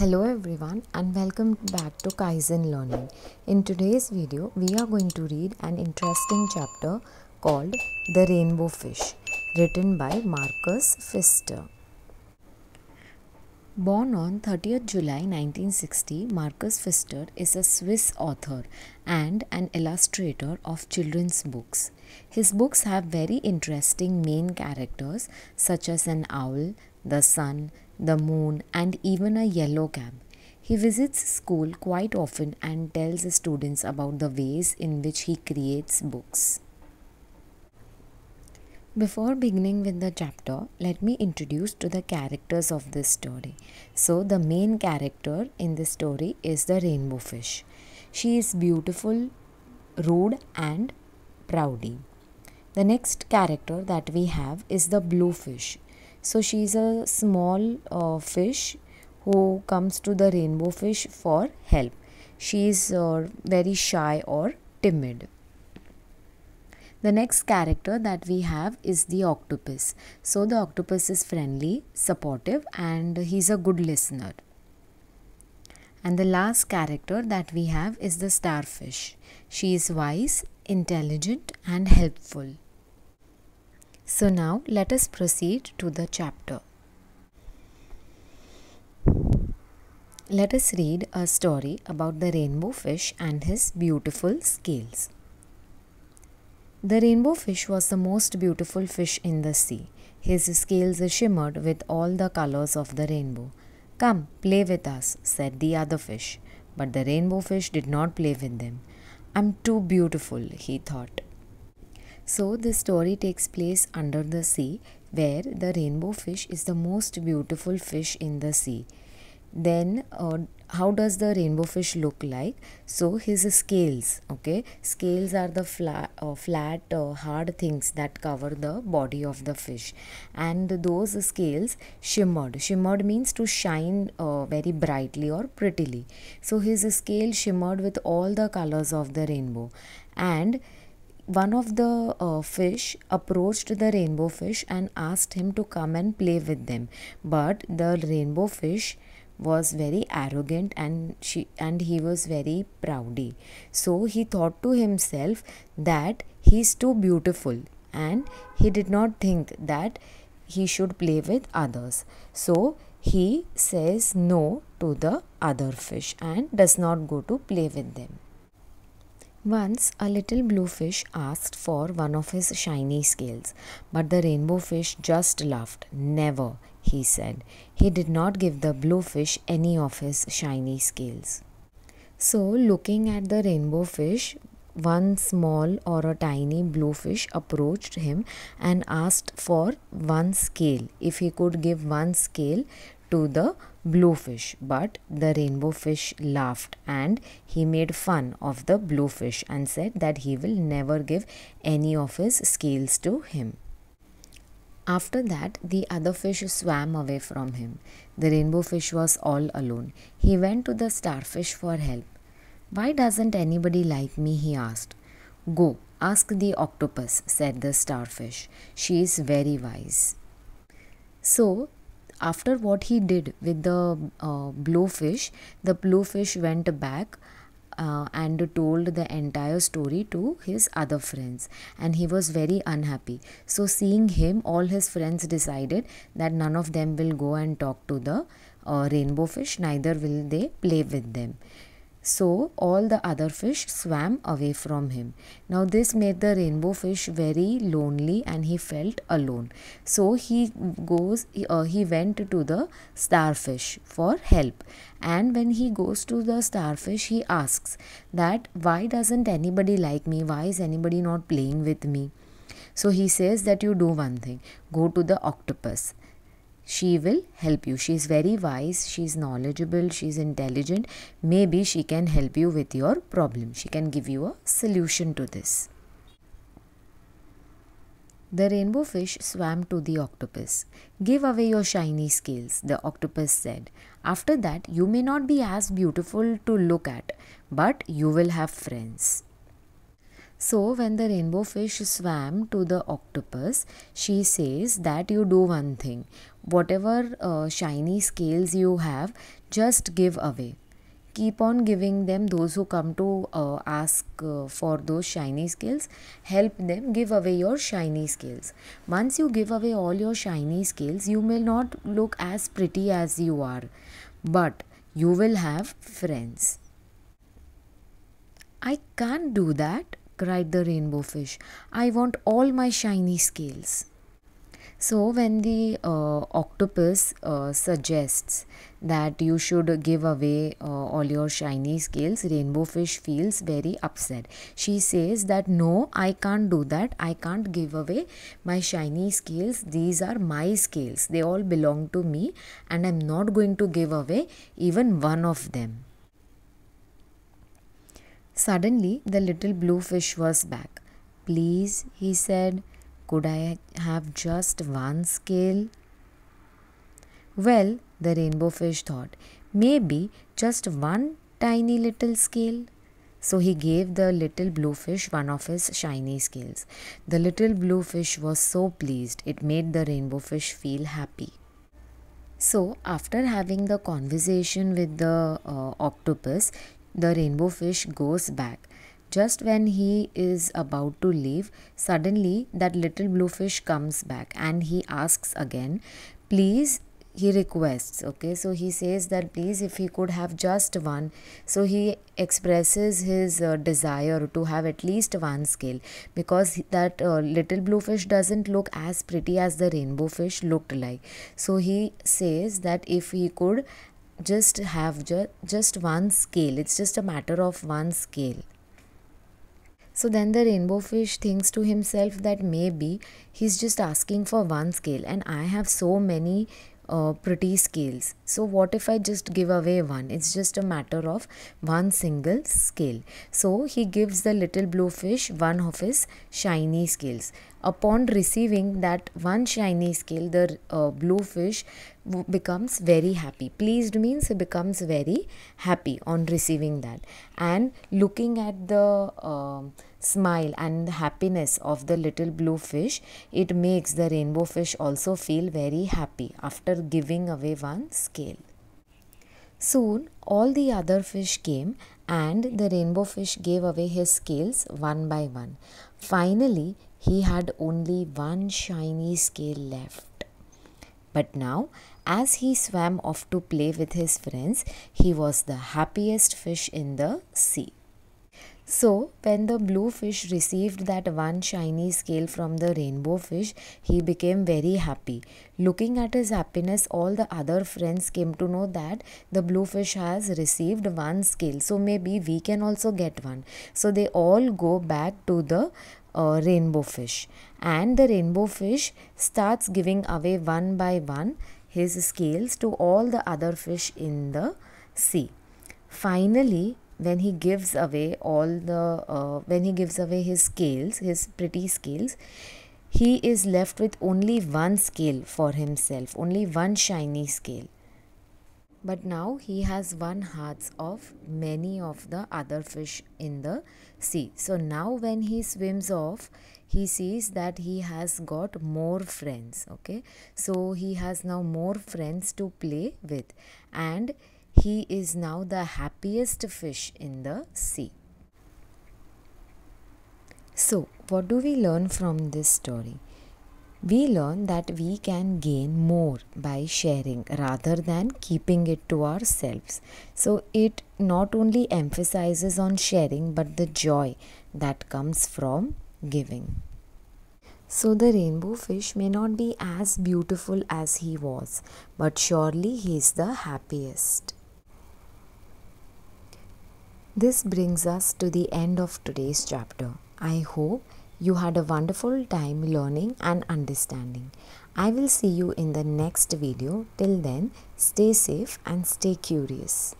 Hello everyone and welcome back to Kaizen Learning. In today's video, we are going to read an interesting chapter called The Rainbow Fish, written by Marcus Pfister. Born on 30th July 1960, Marcus Pfister is a Swiss author and an illustrator of children's books. His books have very interesting main characters such as an owl, the sun, the moon, and even a yellow cab. He visits school quite often and tells the students about the ways in which he creates books. Before beginning with the chapter, let me introduce to the characters of this story. So the main character in this story is the rainbow fish. She is beautiful, rude and proudy. The next character that we have is the blue fish. So she is a small uh, fish who comes to the rainbow fish for help. She is uh, very shy or timid. The next character that we have is the octopus. So the octopus is friendly, supportive and he's a good listener. And the last character that we have is the starfish. She is wise, intelligent and helpful. So now let us proceed to the chapter. Let us read a story about the rainbow fish and his beautiful scales. The rainbow fish was the most beautiful fish in the sea. His scales shimmered with all the colors of the rainbow. Come, play with us, said the other fish. But the rainbow fish did not play with them. I'm too beautiful, he thought. So this story takes place under the sea where the rainbow fish is the most beautiful fish in the sea. Then uh, how does the rainbow fish look like? So his scales, okay? Scales are the flat, uh, flat uh, hard things that cover the body of the fish. And those scales shimmered. Shimmered means to shine uh, very brightly or prettily. So his scale shimmered with all the colors of the rainbow. And one of the uh, fish approached the rainbow fish and asked him to come and play with them but the rainbow fish was very arrogant and she and he was very proudy so he thought to himself that he is too beautiful and he did not think that he should play with others so he says no to the other fish and does not go to play with them once a little blue fish asked for one of his shiny scales, but the rainbow fish just laughed. Never, he said. He did not give the blue fish any of his shiny scales. So, looking at the rainbow fish, one small or a tiny blue fish approached him and asked for one scale, if he could give one scale to the bluefish But the rainbow fish laughed and he made fun of the bluefish and said that he will never give any of his scales to him. After that, the other fish swam away from him. The rainbow fish was all alone. He went to the starfish for help. Why doesn't anybody like me? he asked. Go, ask the octopus, said the starfish. She is very wise. So after what he did with the uh, blowfish the blowfish went back uh, and told the entire story to his other friends and he was very unhappy so seeing him all his friends decided that none of them will go and talk to the uh, rainbow fish neither will they play with them so all the other fish swam away from him. Now this made the rainbow fish very lonely and he felt alone. So he goes, uh, he went to the starfish for help. And when he goes to the starfish, he asks that why doesn't anybody like me? Why is anybody not playing with me? So he says that you do one thing go to the octopus she will help you. She is very wise, she is knowledgeable, she is intelligent. Maybe she can help you with your problem. She can give you a solution to this. The rainbow fish swam to the octopus. Give away your shiny scales, the octopus said. After that, you may not be as beautiful to look at, but you will have friends. So, when the rainbow fish swam to the octopus, she says that you do one thing whatever uh, shiny scales you have, just give away. Keep on giving them those who come to uh, ask uh, for those shiny scales. Help them give away your shiny scales. Once you give away all your shiny scales, you may not look as pretty as you are, but you will have friends. I can't do that cried the rainbow fish. I want all my shiny scales. So, when the uh, octopus uh, suggests that you should give away uh, all your shiny scales, rainbow fish feels very upset. She says that no, I can't do that. I can't give away my shiny scales. These are my scales. They all belong to me and I'm not going to give away even one of them. Suddenly, the little blue fish was back. Please, he said, could I have just one scale? Well, the rainbow fish thought, maybe just one tiny little scale. So he gave the little blue fish one of his shiny scales. The little blue fish was so pleased, it made the rainbow fish feel happy. So, after having the conversation with the uh, octopus, the rainbow fish goes back. Just when he is about to leave, suddenly that little blue fish comes back and he asks again, Please, he requests. Okay, so he says that please, if he could have just one. So he expresses his uh, desire to have at least one scale because that uh, little blue fish doesn't look as pretty as the rainbow fish looked like. So he says that if he could just have ju just one scale. It's just a matter of one scale. So then the rainbow fish thinks to himself that maybe he's just asking for one scale and I have so many uh, pretty scales. So what if I just give away one? It's just a matter of one single scale. So he gives the little blue fish one of his shiny scales. Upon receiving that one shiny scale, the uh, blue fish becomes very happy. Pleased means it becomes very happy on receiving that. And looking at the uh, smile and happiness of the little blue fish, it makes the rainbow fish also feel very happy after giving away one scale. Soon, all the other fish came and the rainbow fish gave away his scales one by one. Finally, he had only one shiny scale left. But now, as he swam off to play with his friends, he was the happiest fish in the sea. So, when the blue fish received that one shiny scale from the rainbow fish, he became very happy. Looking at his happiness, all the other friends came to know that the blue fish has received one scale. So, maybe we can also get one. So, they all go back to the uh, rainbow fish. And the rainbow fish starts giving away one by one his scales to all the other fish in the sea. Finally, when he gives away all the uh, when he gives away his scales his pretty scales he is left with only one scale for himself only one shiny scale but now he has won hearts of many of the other fish in the sea so now when he swims off he sees that he has got more friends okay so he has now more friends to play with and he is now the happy happiest fish in the sea. So, what do we learn from this story? We learn that we can gain more by sharing rather than keeping it to ourselves. So, it not only emphasizes on sharing but the joy that comes from giving. So the rainbow fish may not be as beautiful as he was, but surely he is the happiest. This brings us to the end of today's chapter. I hope you had a wonderful time learning and understanding. I will see you in the next video. Till then, stay safe and stay curious.